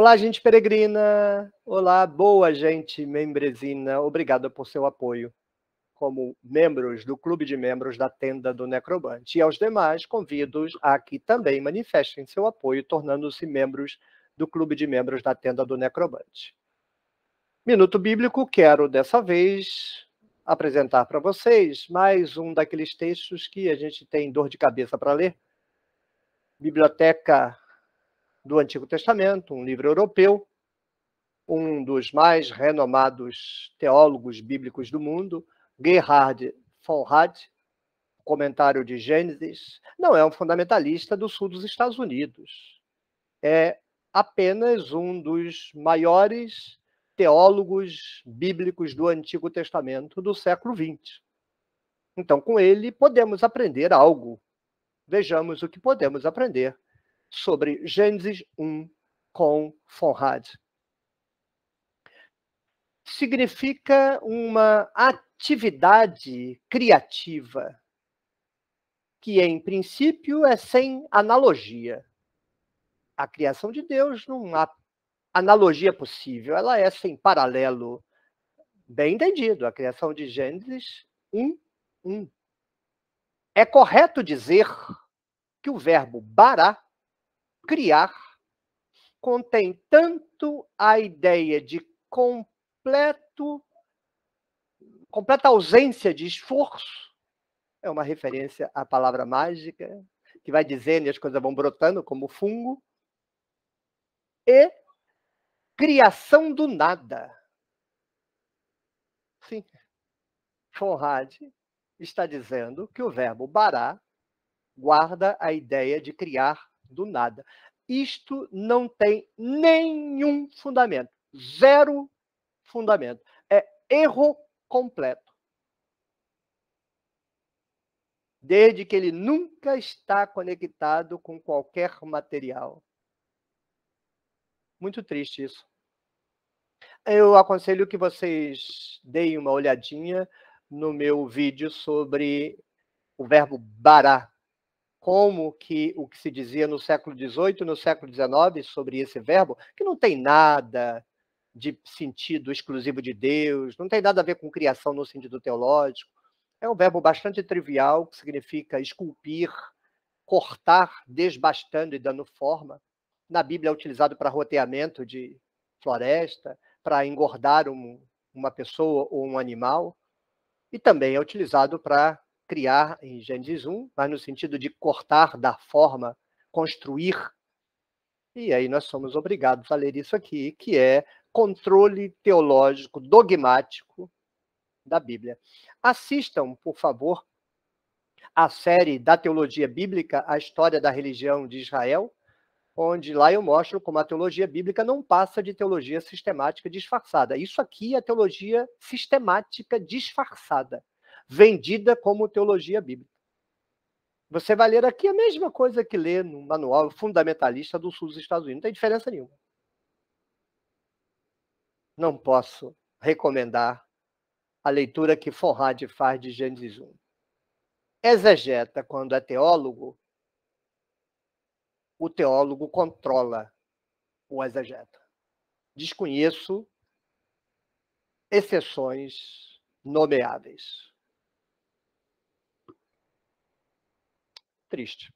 Olá, gente peregrina! Olá, boa gente membresina! Obrigada por seu apoio como membros do Clube de Membros da Tenda do Necrobante. E aos demais, convido-os a que também manifestem seu apoio, tornando-se membros do Clube de Membros da Tenda do Necrobante. Minuto Bíblico, quero dessa vez apresentar para vocês mais um daqueles textos que a gente tem dor de cabeça para ler. Biblioteca do Antigo Testamento, um livro europeu, um dos mais renomados teólogos bíblicos do mundo, Gerhard von Hart, comentário de Gênesis, não é um fundamentalista do sul dos Estados Unidos. É apenas um dos maiores teólogos bíblicos do Antigo Testamento do século XX. Então, com ele, podemos aprender algo. Vejamos o que podemos aprender sobre Gênesis 1 com Fonrad. Significa uma atividade criativa, que em princípio é sem analogia. A criação de Deus não há analogia possível, ela é sem paralelo. Bem entendido, a criação de Gênesis 1, 1. É correto dizer que o verbo bará criar contém tanto a ideia de completo completa ausência de esforço. É uma referência à palavra mágica que vai dizendo e as coisas vão brotando como fungo. E criação do nada. Sim. Conrad está dizendo que o verbo bará guarda a ideia de criar do nada. Isto não tem nenhum fundamento, zero fundamento. É erro completo. Desde que ele nunca está conectado com qualquer material. Muito triste isso. Eu aconselho que vocês deem uma olhadinha no meu vídeo sobre o verbo bará, como que o que se dizia no século XVIII, no século XIX sobre esse verbo, que não tem nada de sentido exclusivo de Deus, não tem nada a ver com criação no sentido teológico. É um verbo bastante trivial, que significa esculpir, cortar, desbastando e dando forma. Na Bíblia é utilizado para roteamento de floresta, para engordar um, uma pessoa ou um animal, e também é utilizado para criar em Gênesis 1, mas no sentido de cortar, dar forma, construir. E aí nós somos obrigados a ler isso aqui, que é controle teológico dogmático da Bíblia. Assistam, por favor, a série da teologia bíblica, a história da religião de Israel, onde lá eu mostro como a teologia bíblica não passa de teologia sistemática disfarçada. Isso aqui é teologia sistemática disfarçada vendida como teologia bíblica. Você vai ler aqui a mesma coisa que lê no manual fundamentalista do sul dos Estados Unidos, não tem diferença nenhuma. Não posso recomendar a leitura que Forrad faz de Gênesis 1. Exegeta, quando é teólogo, o teólogo controla o exegeta. Desconheço exceções nomeáveis. triste.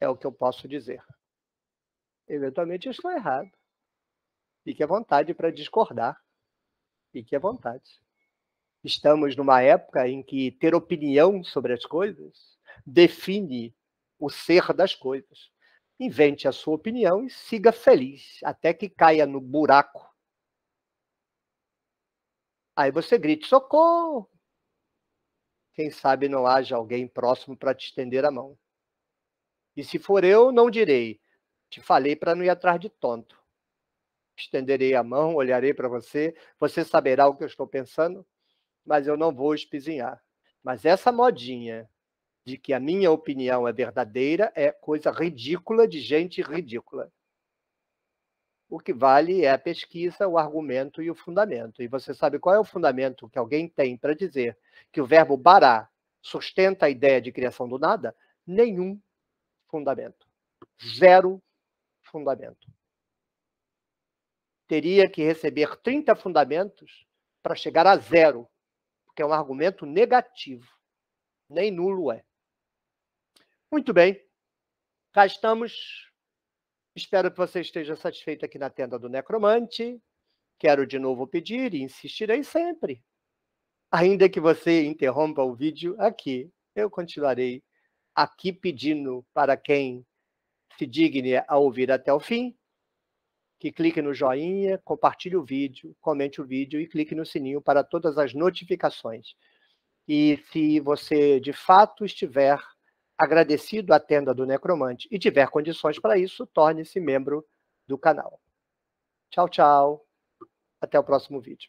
É o que eu posso dizer. Eventualmente eu estou errado. Fique à vontade para discordar. Fique à vontade. Estamos numa época em que ter opinião sobre as coisas define o ser das coisas. Invente a sua opinião e siga feliz até que caia no buraco. Aí você grite socorro, quem sabe não haja alguém próximo para te estender a mão. E se for eu, não direi. Te falei para não ir atrás de tonto. Estenderei a mão, olharei para você, você saberá o que eu estou pensando, mas eu não vou espizinhar. Mas essa modinha de que a minha opinião é verdadeira é coisa ridícula de gente ridícula o que vale é a pesquisa, o argumento e o fundamento. E você sabe qual é o fundamento que alguém tem para dizer que o verbo bará sustenta a ideia de criação do nada? Nenhum fundamento. Zero fundamento. Teria que receber 30 fundamentos para chegar a zero, porque é um argumento negativo. Nem nulo é. Muito bem. Cá estamos Espero que você esteja satisfeito aqui na tenda do Necromante. Quero de novo pedir e insistirei sempre. Ainda que você interrompa o vídeo aqui, eu continuarei aqui pedindo para quem se digne a ouvir até o fim, que clique no joinha, compartilhe o vídeo, comente o vídeo e clique no sininho para todas as notificações. E se você de fato estiver agradecido à tenda do Necromante e tiver condições para isso, torne-se membro do canal. Tchau, tchau. Até o próximo vídeo.